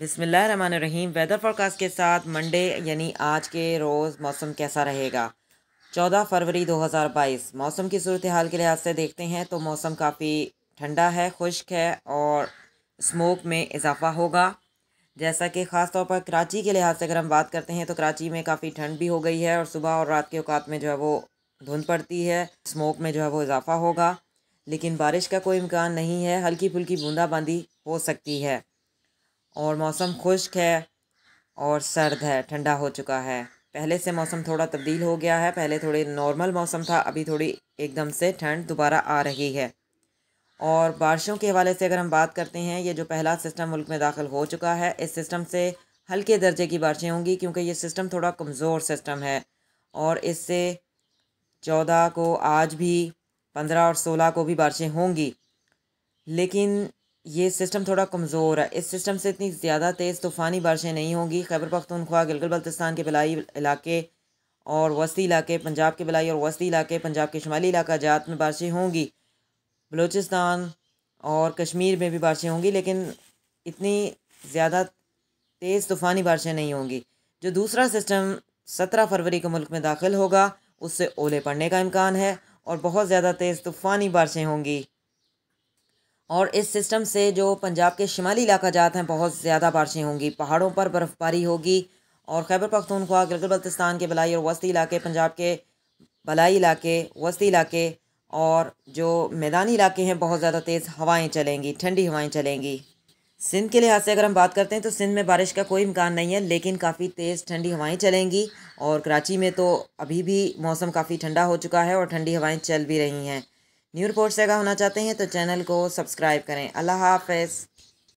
बिसमीम weather forecast के साथ मंडे यानी आज के रोज़ मौसम कैसा रहेगा 14 फरवरी 2022 मौसम की सूरत हाल के लिहाज से देखते हैं तो मौसम काफ़ी ठंडा है खुश्क है और स्मोक में इजाफा होगा जैसा कि ख़ास तौर पर कराची के लिहाज से अगर हम बात करते हैं तो कराची में काफ़ी ठंड भी हो गई है और सुबह और रात के अवकात में जो है वो धुंध पड़ती है स्मोक में जो है वो इजाफा होगा लेकिन बारिश का कोई इम्कान नहीं है हल्की फुल्की बूंदाबांदी हो सकती है और मौसम खुश्क है और सर्द है ठंडा हो चुका है पहले से मौसम थोड़ा तब्दील हो गया है पहले थोड़े नॉर्मल मौसम था अभी थोड़ी एकदम से ठंड दोबारा आ रही है और बारिशों के हवाले से अगर हम बात करते हैं ये जो पहला सिस्टम मुल्क में दाखिल हो चुका है इस सिस्टम से हल्के दर्जे की बारिशें होंगी क्योंकि ये सिस्टम थोड़ा कमज़ोर सिस्टम है और इससे चौदह को आज भी पंद्रह और सोलह को भी बारिशें होंगी लेकिन ये सिस्टम थोड़ा कमज़ोर है इस सिस्टम से इतनी ज़्यादा तेज़ तूफ़ानी बारिशें नहीं होंगी खैबर पख्तनख्वा गिलगल बल्तिस्तान के बलाई इलाके और वस्ती इलाके पंजाब के बलाई और वस्ती इलाके पंजाब के शुमाली इलाका जात में बारिशें होंगी बलूचिस्तान और कश्मीर में भी बारिशें होंगी लेकिन इतनी ज़्यादा तेज़ तूफ़ानी बारिशें नहीं होंगी जो दूसरा सिस्टम सत्रह फरवरी को मुल्क में दाखिल होगा उससे ओले पड़ने का इम्कान है और बहुत ज़्यादा तेज़ तूफ़ानी बारिशें होंगी और इस सिस्टम से जो पंजाब के शिमाली इलाका जाते हैं बहुत ज़्यादा बारिशें होंगी पहाड़ों पर बर्फ़बारी होगी और खैबर पख्तूनख्वा गिलगित बल्तिस्तान के बलाई और वस्ती इलाके पंजाब के बलाई इलाके वस्ती इलाके और जो मैदानी इलाके हैं बहुत ज़्यादा तेज़ हवाएँ चलेंगी ठंडी हवाएँ चलेंगी सिंध के लिहाज से अगर हम बात करते हैं तो सिंध में बारिश का कोई इम्कान नहीं है लेकिन काफ़ी तेज़ ठंडी हवाएं चलेंगी और कराची में तो अभी भी मौसम काफ़ी ठंडा हो चुका है और ठंडी हवाएं चल भी रही हैं न्यू रिपोर्ट्स से होना चाहते हैं तो चैनल को सब्सक्राइब करें अल्लाह हाफ